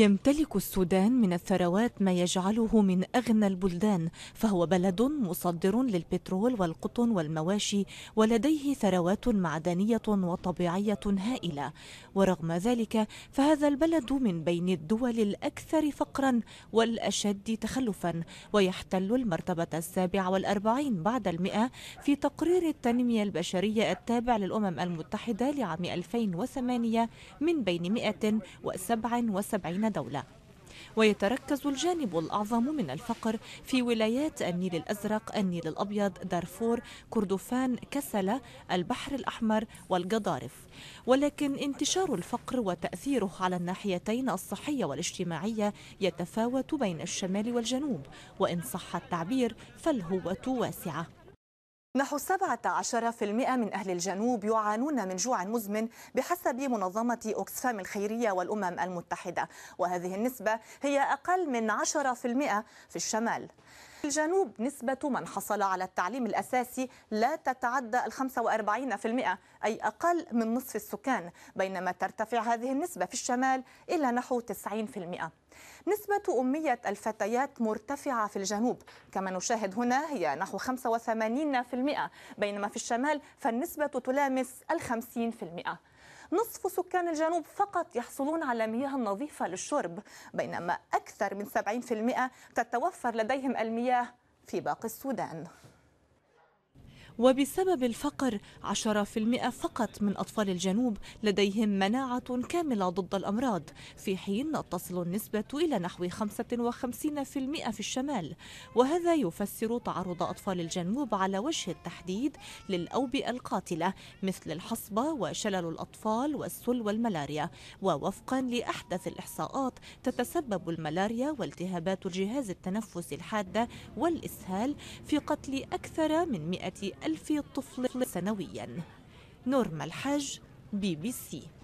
يمتلك السودان من الثروات ما يجعله من أغنى البلدان فهو بلد مصدر للبترول والقطن والمواشي ولديه ثروات معدنية وطبيعية هائلة ورغم ذلك فهذا البلد من بين الدول الأكثر فقرا والأشد تخلفا ويحتل المرتبة السابعة والأربعين بعد المئة في تقرير التنمية البشرية التابع للأمم المتحدة لعام 2008 من بين 177 دولة ويتركز الجانب الأعظم من الفقر في ولايات النيل الأزرق النيل الأبيض دارفور كردفان كسلة البحر الأحمر والجدارف ولكن انتشار الفقر وتأثيره على الناحيتين الصحية والاجتماعية يتفاوت بين الشمال والجنوب وإن صح التعبير فالهوة واسعة نحو 17% من أهل الجنوب يعانون من جوع مزمن بحسب منظمة أوكسفام الخيرية والأمم المتحدة وهذه النسبة هي أقل من 10% في الشمال في الجنوب نسبة من حصل على التعليم الأساسي لا تتعدى ال 45% أي أقل من نصف السكان بينما ترتفع هذه النسبة في الشمال إلى نحو 90% نسبة أمية الفتيات مرتفعة في الجنوب كما نشاهد هنا هي نحو 85% بينما في الشمال فالنسبة تلامس ال 50% نصف سكان الجنوب فقط يحصلون على مياه نظيفة للشرب بينما أكثر من 70% تتوفر لديهم المياه في باقي السودان وبسبب الفقر 10% فقط من أطفال الجنوب لديهم مناعة كاملة ضد الأمراض في حين تصل النسبة إلى نحو 55% في الشمال وهذا يفسر تعرض أطفال الجنوب على وجه التحديد للأوبئة القاتلة مثل الحصبة وشلل الأطفال والسل والملاريا ووفقا لأحدث الإحصاءات تتسبب الملاريا والتهابات الجهاز التنفسي الحادة والإسهال في قتل أكثر من 100 ألف طفل سنويا نورما الحاج بي بي سي